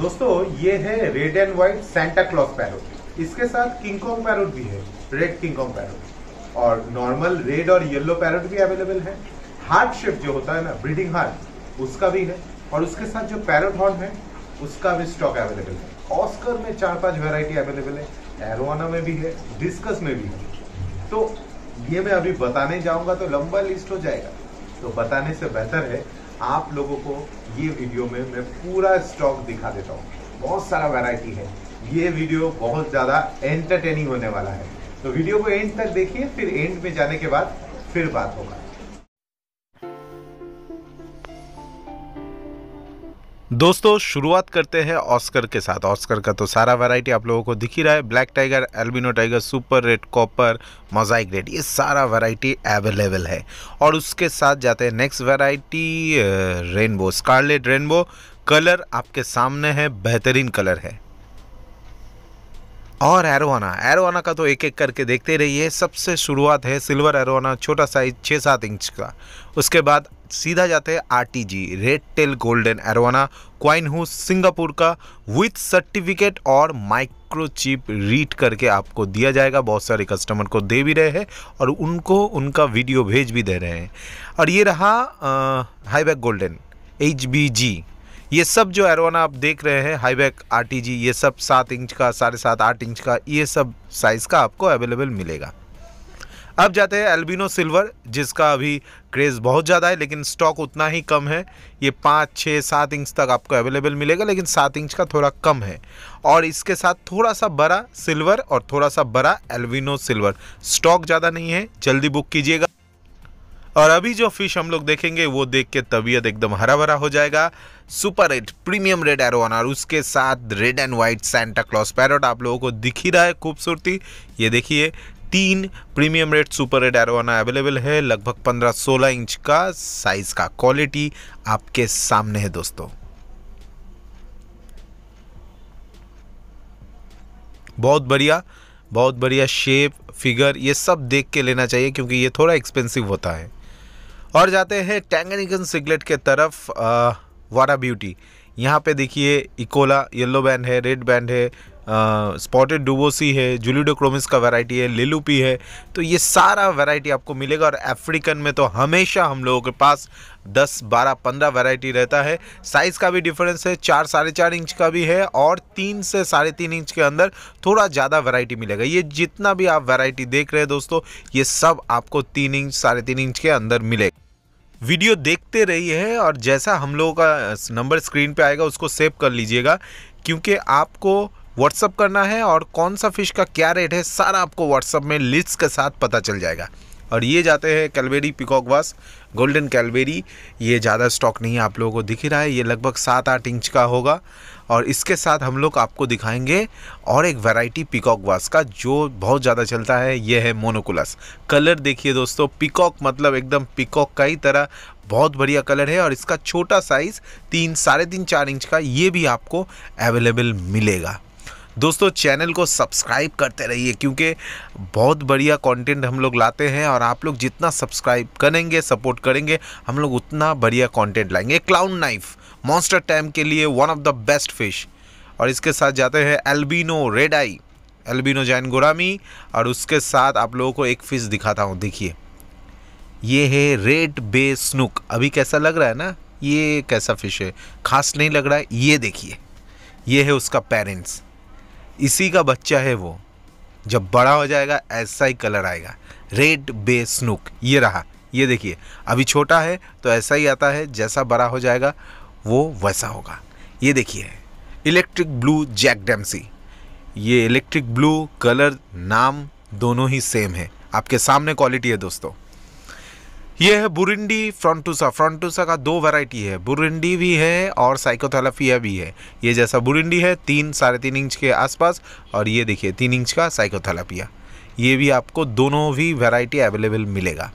दोस्तों ये है red and white Santa Claus parrot इसके साथ किंग पैरोट भी है रेड किंग पैरोट और नॉर्मल रेड और येलो पैरोट भी अवेलेबल है हार्ट शेप जो होता है ना ब्रीडिंग हार्ट उसका भी है और उसके साथ जो पैरोट हॉर्न है उसका भी स्टॉक अवेलेबल है ऑस्कर में चार पांच वेराइटी अवेलेबल है एरोना में भी है डिस्कस में भी है तो ये मैं अभी बताने जाऊंगा तो लंबा लिस्ट हो जाएगा तो बताने से बेहतर है आप लोगों को ये वीडियो में मैं पूरा स्टॉक दिखा देता हूँ बहुत सारा वैरायटी है ये वीडियो बहुत ज़्यादा एंटरटेनिंग होने वाला है तो वीडियो को एंड तक देखिए फिर एंड में जाने के बाद फिर बात होगा दोस्तों शुरुआत करते हैं ऑस्कर के साथ ऑस्कर का तो सारा वैरायटी आप लोगों को दिख ही रहा है black tiger albino tiger super red copper mosaic red ये सारा वैरायटी अवेलेबल है और उसके साथ जाते हैं next variety rainbow scarlet rainbow colour आपके सामने है बेहतरीन कलर है और एरोना एरोना का तो एक एक करके देखते रहिए सबसे शुरुआत है सिल्वर एरोना छोटा साइज छः सात इंच का उसके बाद सीधा जाते हैं R T G red tail golden arowana क्वाइन हु सिंगापुर का विथ सर्टिफिकेट और माइक्रोचिप रीड करके आपको दिया जाएगा बहुत सारे कस्टमर को दे भी रहे हैं और उनको उनका वीडियो भेज भी दे रहे हैं और ये रहा highback golden H B G ये सब जो एरोना आप देख रहे हैं हाईबैक आर ये सब सात इंच का साढ़े सात आठ इंच का ये सब साइज़ का आपको अवेलेबल मिलेगा अब जाते हैं एल्बिनो सिल्वर जिसका अभी क्रेज़ बहुत ज़्यादा है लेकिन स्टॉक उतना ही कम है ये पाँच छः सात इंच तक आपको अवेलेबल मिलेगा लेकिन सात इंच का थोड़ा कम है और इसके साथ थोड़ा सा बड़ा सिल्वर और थोड़ा सा बड़ा एल्बिनो सिल्वर स्टॉक ज़्यादा नहीं है जल्दी बुक कीजिएगा और अभी जो फिश हम लोग देखेंगे वो देख के तबीयत एकदम हरा भरा हो जाएगा super eight premium red arowana और उसके साथ red and white Santa Claus parrot आप लोगों को दिख ही रहा है खूबसूरती ये देखिए तीन premium red super red arowana available है लगभग 15-16 इंच का साइज का क्वालिटी आपके सामने है दोस्तों बहुत बढ़िया बहुत बढ़िया शेप फिगर ये सब देख के लेना चाहिए क्योंकि ये थोड़ा एक्सपेंसिव होता है और जाते हैं टेंगनिकन सिगलेट के तरफ वारा ब्यूटी यहाँ पे देखिए इकोला येलो बैंड है रेड बैंड है स्पॉटेड डुबोसी है जुलिडोक्रोमिस का वैरायटी है लिलुपी है तो ये सारा वैरायटी आपको मिलेगा और अफ्रीकन में तो हमेशा हम लोगों के पास 10, 12, 15 वैरायटी रहता है साइज़ का भी डिफरेंस है चार साढ़े चार इंच का भी है और तीन से साढ़े तीन इंच के अंदर थोड़ा ज़्यादा वैरायटी मिलेगा ये जितना भी आप वैरायटी देख रहे हैं दोस्तों ये सब आपको तीन इंच साढ़े तीन इंच के अंदर मिलेगा वीडियो देखते रहिए और जैसा हम लोगों का नंबर स्क्रीन पर आएगा उसको सेव कर लीजिएगा क्योंकि आपको व्हाट्सअप करना है और कौन सा फ़िश का क्या रेट है सारा आपको व्हाट्सअप में लिस्ट के साथ पता चल जाएगा और ये जाते हैं kelberi peacock bass golden kelberi ये ज़्यादा स्टॉक नहीं है आप लोगों को दिख ही रहा है ये लगभग सात आठ इंच का होगा और इसके साथ हम लोग आपको दिखाएंगे और एक वैरायटी पिकॉक वास का जो बहुत ज़्यादा चलता है ये है मोनोकुलस कलर देखिए दोस्तों पिकॉक मतलब एकदम पिकॉक का ही तरह बहुत बढ़िया कलर है और इसका छोटा साइज़ तीन साढ़े तीन चार इंच का ये भी आपको अवेलेबल मिलेगा दोस्तों चैनल को सब्सक्राइब करते रहिए क्योंकि बहुत बढ़िया कंटेंट हम लोग लाते हैं और आप लोग जितना सब्सक्राइब करेंगे सपोर्ट करेंगे हम लोग उतना बढ़िया कंटेंट लाएंगे क्लाउन नाइफ मॉन्स्टर टैम के लिए one of the best fish और इसके साथ जाते हैं albino red eye albino giant gourami और उसके साथ आप लोगों को एक फ़िश दिखाता हूँ देखिए ये है रेड बे स्नूक अभी कैसा लग रहा है ना ये कैसा फिश है खास नहीं लग रहा है ये देखिए ये है उसका पेरेंट्स इसी का बच्चा है वो जब बड़ा हो जाएगा ऐसा ही कलर आएगा रेड बे स्नूक ये रहा ये देखिए अभी छोटा है तो ऐसा ही आता है जैसा बड़ा हो जाएगा वो वैसा होगा ये देखिए इलेक्ट्रिक ब्लू जैक डैमसी ये इलेक्ट्रिक ब्लू कलर नाम दोनों ही सेम है आपके सामने क्वालिटी है दोस्तों ये है बुरिंडी फ्रंटूसा फ्रंटूसा का दो वैरायटी है बुरिंडी भी है और साइकोथेलाफिया भी है ये जैसा बुरिंडी है तीन साढ़े तीन इंच के आसपास और ये देखिए तीन इंच का साइकोथेलाफिया ये भी आपको दोनों भी वैरायटी अवेलेबल मिलेगा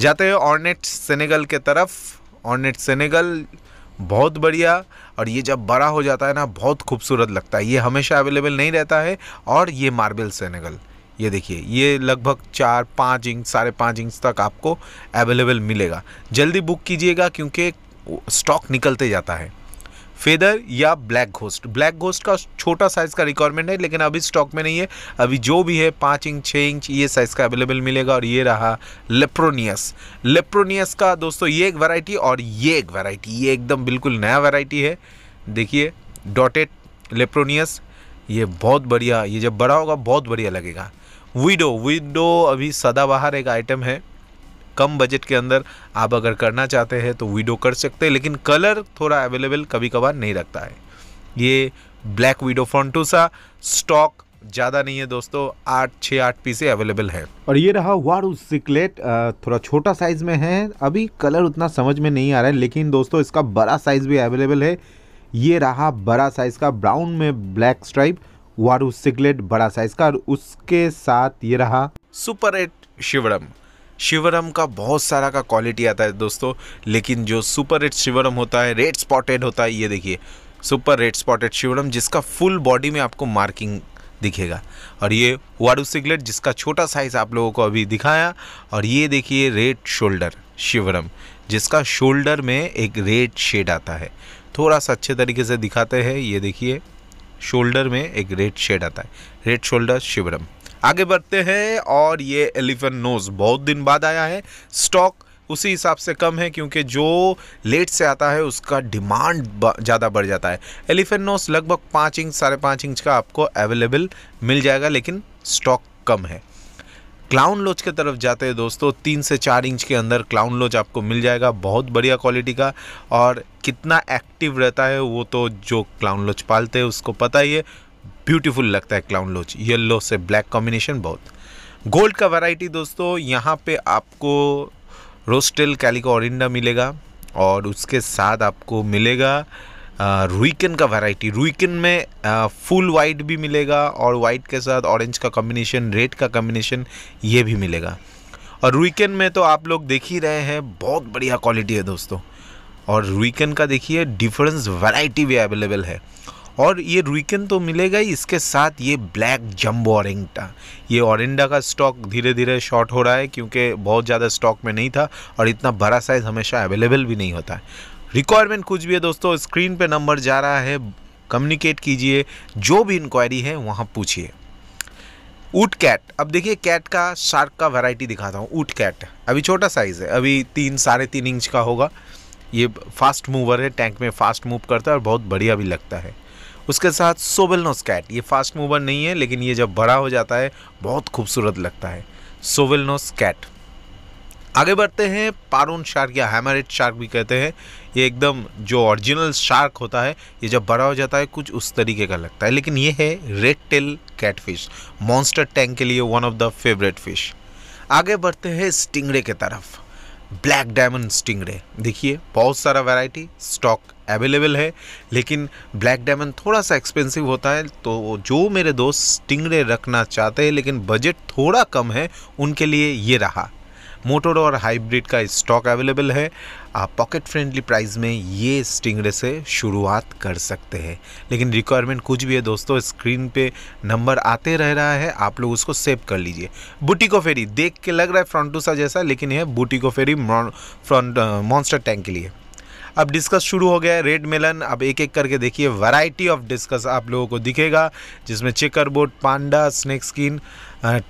जाते हैं ऑर्नेट सेनेगल के तरफ ऑर्नेट सेनेगल बहुत बढ़िया और ये जब बड़ा हो जाता है ना बहुत खूबसूरत लगता है ये हमेशा अवेलेबल नहीं रहता है और ये मार्बल सेनेगल ये देखिए ये लगभग चार पाँच इंच साढ़े पाँच इंच तक आपको अवेलेबल मिलेगा जल्दी बुक कीजिएगा क्योंकि स्टॉक निकलते जाता है फेदर या ब्लैक घोस्ट ब्लैक घोस्ट का छोटा साइज़ का रिक्वायरमेंट है लेकिन अभी स्टॉक में नहीं है अभी जो भी है पाँच इंच छः इंच ये साइज़ का अवेलेबल मिलेगा और ये रहा लेप्रोनियस लेप्रोनियस का दोस्तों ये एक वैरायटी और ये एक वैरायटी ये एकदम बिल्कुल नया वैरायटी है देखिए डॉटेड लेप्रोनियस ये बहुत बढ़िया ये जब बड़ा होगा बहुत बढ़िया लगेगा वीडो विडो अभी सदाबहार एक आइटम है कम बजट के अंदर आप अगर करना चाहते हैं तो वीडो कर सकते हैं लेकिन कलर थोड़ा अवेलेबल कभी कभार नहीं रखता है ये ब्लैक वीडो फ्रंटोसा स्टॉक ज़्यादा नहीं है दोस्तों आठ छः आठ पीसें अवेलेबल है और ये रहा वार सिकलेट थोड़ा छोटा साइज में है अभी कलर उतना समझ में नहीं आ रहा है लेकिन दोस्तों इसका बड़ा साइज भी अवेलेबल है ये रहा बड़ा साइज का ब्राउन में ब्लैक स्ट्राइप वारू सिगलेट बड़ा साइज का और उसके साथ ये रहा सुपर एट शिवरम शिवरम का बहुत सारा का क्वालिटी आता है दोस्तों लेकिन जो सुपर एट शिवरम होता है रेड स्पॉटेड होता है ये देखिए सुपर रेड स्पॉटेड शिवरम जिसका फुल बॉडी में आपको मार्किंग दिखेगा और ये वाडू सिगलेट जिसका छोटा साइज़ आप लोगों को अभी दिखाया और ये देखिए रेड शोल्डर शिवरम जिसका शोल्डर में एक रेड शेड आता है थोड़ा सा अच्छे तरीके से दिखाते हैं ये देखिए शोल्डर में एक रेड शेड आता है रेड शोल्डर शिवरम आगे बढ़ते हैं और ये एलिफेंट नोज बहुत दिन बाद आया है स्टॉक उसी हिसाब से कम है क्योंकि जो लेट से आता है उसका डिमांड ज़्यादा बढ़ जाता है एलिफेंट नोज लगभग पाँच इंच साढ़े पाँच इंच का आपको अवेलेबल मिल जाएगा लेकिन स्टॉक कम है क्लाउन लोच के तरफ जाते हैं दोस्तों तीन से चार इंच के अंदर क्लाउन लोच आपको मिल जाएगा बहुत बढ़िया क्वालिटी का और कितना एक्टिव रहता है वो तो जो क्लाउन लोच पालते हैं उसको पता ही है ब्यूटीफुल लगता है क्लाउन लोच येल्लो से ब्लैक कॉम्बिनेशन बहुत गोल्ड का वैरायटी दोस्तों यहाँ पे आपको रोस्टेल कैलिको ऑरिंडा मिलेगा और उसके साथ आपको मिलेगा रुईकन का वैरायटी रुईकन में फुल वाइट भी मिलेगा और वाइट के साथ ऑरेंज का कम्बिनेशन रेड का कम्बिनेशन ये भी मिलेगा और रुईकन में तो आप लोग देख ही रहे हैं बहुत बढ़िया क्वालिटी है दोस्तों और रुईकन का देखिए डिफरेंस वैरायटी भी अवेलेबल है और ये रुईकन तो मिलेगा ही इसके साथ ये ब्लैक जम्बो ऑरेंटा ये ऑरेंडा का स्टॉक धीरे धीरे शॉर्ट हो रहा है क्योंकि बहुत ज़्यादा स्टॉक में नहीं था और इतना बड़ा साइज़ हमेशा अवेलेबल भी नहीं होता है रिक्वायरमेंट कुछ भी है दोस्तों स्क्रीन पे नंबर जा रहा है कम्युनिकेट कीजिए जो भी इंक्वायरी है वहाँ पूछिए ऊट कैट अब देखिए कैट का शार्क का वैरायटी दिखाता हूँ ऊट कैट अभी छोटा साइज़ है अभी तीन साढ़े तीन इंच का होगा ये फास्ट मूवर है टैंक में फास्ट मूव करता है और बहुत बढ़िया भी लगता है उसके साथ सोवेलनोस कैट ये फास्ट मूवर नहीं है लेकिन ये जब बड़ा हो जाता है बहुत खूबसूरत लगता है सोवेलनोस कैट आगे बढ़ते हैं पारून शार्क या हैमरेट शार्क भी कहते हैं ये एकदम जो ओरिजिनल शार्क होता है ये जब बड़ा हो जाता है कुछ उस तरीके का लगता है लेकिन ये है red tail catfish monster tank के लिए one of the favourite fish आगे बढ़ते हैं स्टिंगरे के तरफ ब्लैक डायमंड स्टिंगरे देखिए बहुत सारा वैरायटी स्टॉक अवेलेबल है लेकिन ब्लैक डायमंड थोड़ा सा एक्सपेंसिव होता है तो जो मेरे दोस्त स्टिंगरे रखना चाहते हैं लेकिन बजट थोड़ा कम है उनके लिए ये रहा मोटर और हाइब्रिड का स्टॉक अवेलेबल है आप पॉकेट फ्रेंडली प्राइस में ये स्टिंगरे से शुरुआत कर सकते हैं लेकिन रिक्वायरमेंट कुछ भी है दोस्तों स्क्रीन पे नंबर आते रह रहा है आप लोग उसको सेव कर लीजिए बुटीको फेरी देख के लग रहा है फ्रंटूसा जैसा लेकिन यह बुटीको फेरी फ्रंट मॉन्स्टर टैंक के लिए अब डिस्कस शुरू हो गया है रेड मेलन अब एक एक करके देखिए वैरायटी ऑफ डिस्कस आप लोगों को दिखेगा जिसमें checker board panda snake skin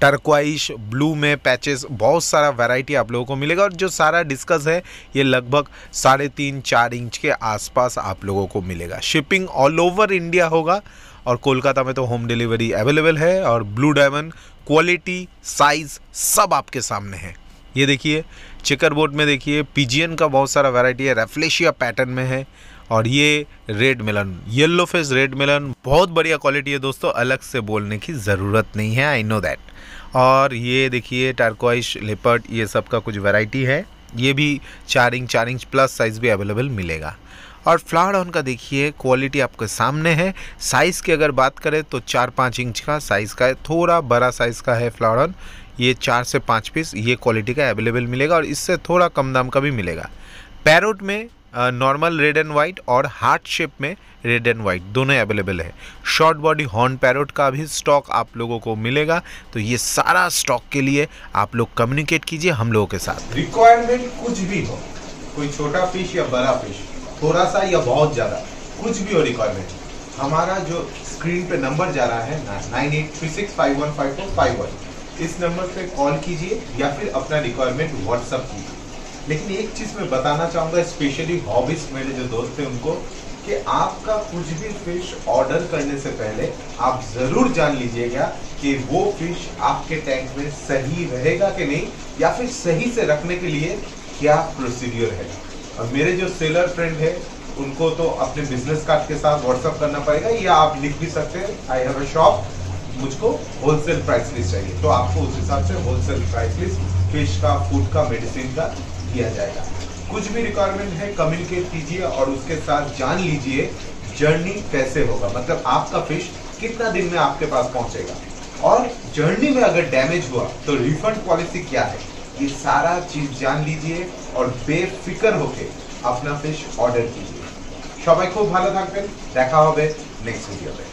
turquoise blue में पैचेस बहुत सारा वैरायटी आप लोगों को मिलेगा और जो सारा डिस्कस है ये लगभग साढ़े तीन चार इंच के आसपास आप लोगों को मिलेगा शिपिंग ऑल ओवर इंडिया होगा और कोलकाता में तो होम डिलीवरी अवेलेबल है और ब्लू डायमंड क्वालिटी साइज़ सब आपके सामने है ये देखिए चिकर बोर्ड में देखिए पिजियन का बहुत सारा वैरायटी है रेफ्लेशिया पैटर्न में है और ये red melon yellow face red melon बहुत बढ़िया क्वालिटी है दोस्तों अलग से बोलने की ज़रूरत नहीं है आई नो दैट और ये देखिए टारकोइश लेपर्ड ये सब का कुछ वैरायटी है ये भी चार इंच चार इंच प्लस साइज़ भी अवेलेबल मिलेगा और फ्लावर ऑन का देखिए क्वालिटी आपके सामने है साइज़ की अगर बात करें तो चार पाँच इंच का साइज़ का है थोड़ा बड़ा साइज़ का है फ्लावर ऑन ये चार से पाँच पीस ये क्वालिटी का अवेलेबल मिलेगा और इससे थोड़ा कम दाम का भी मिलेगा पैरोट में नॉर्मल रेड एंड वाइट और हार्ट शेप में रेड एंड वाइट दोनों अवेलेबल है शॉर्ट बॉडी हॉर्न पैरोट का भी स्टॉक आप लोगों को मिलेगा तो ये सारा स्टॉक के लिए आप लोग कम्युनिकेट कीजिए हम लोगों के साथ रिक्वायरमेंट कुछ भी हो कोई छोटा फिश या बड़ा फिश थोड़ा सा या बहुत ज़्यादा कुछ भी हो रिक्वायरमेंट हमारा जो स्क्रीन पे नंबर जा रहा है nine eight three six five one five four five one इस नंबर पे कॉल कीजिए या फिर अपना रिक्वायरमेंट व्हाट्सअप कीजिए लेकिन एक चीज मैं बताना चाहूंगा स्पेशली हॉबीज मेरे जो दोस्त थे उनको कि आपका कुछ भी फिश ऑर्डर करने से पहले आप जरूर जान लीजिएगा कि वो फिश आपके टैंक में सही रहेगा कि नहीं या फिर सही से रखने के लिए क्या प्रोसीड्यूर है और मेरे जो सेलर फ्रेंड है उनको तो अपने बिजनेस कार्ड के साथ व्हाट्सअप करना पड़ेगा या आप लिख भी सकते हैं आई हैव अ शॉप मुझको होलसेल प्राइस लिस्ट चाहिए तो आपको उस हिसाब से होलसेल प्राइस लिस्ट फिश का फूड का मेडिसिन का किया जाएगा कुछ भी रिक्वायरमेंट है कम्युनिकेट कीजिए और उसके साथ जान लीजिए जर्नी कैसे होगा मतलब आपका फिश कितना दिन में आपके पास पहुंचेगा और जर्नी में अगर डैमेज हुआ तो रिफंड पॉलिसी क्या है ये सारा चीज जान लीजिए और बेफिक्र होके अपना फिश ऑर्डर कीजिए সবাই खूब भलो थकबें देखा नेक्स्ट নেক্সট में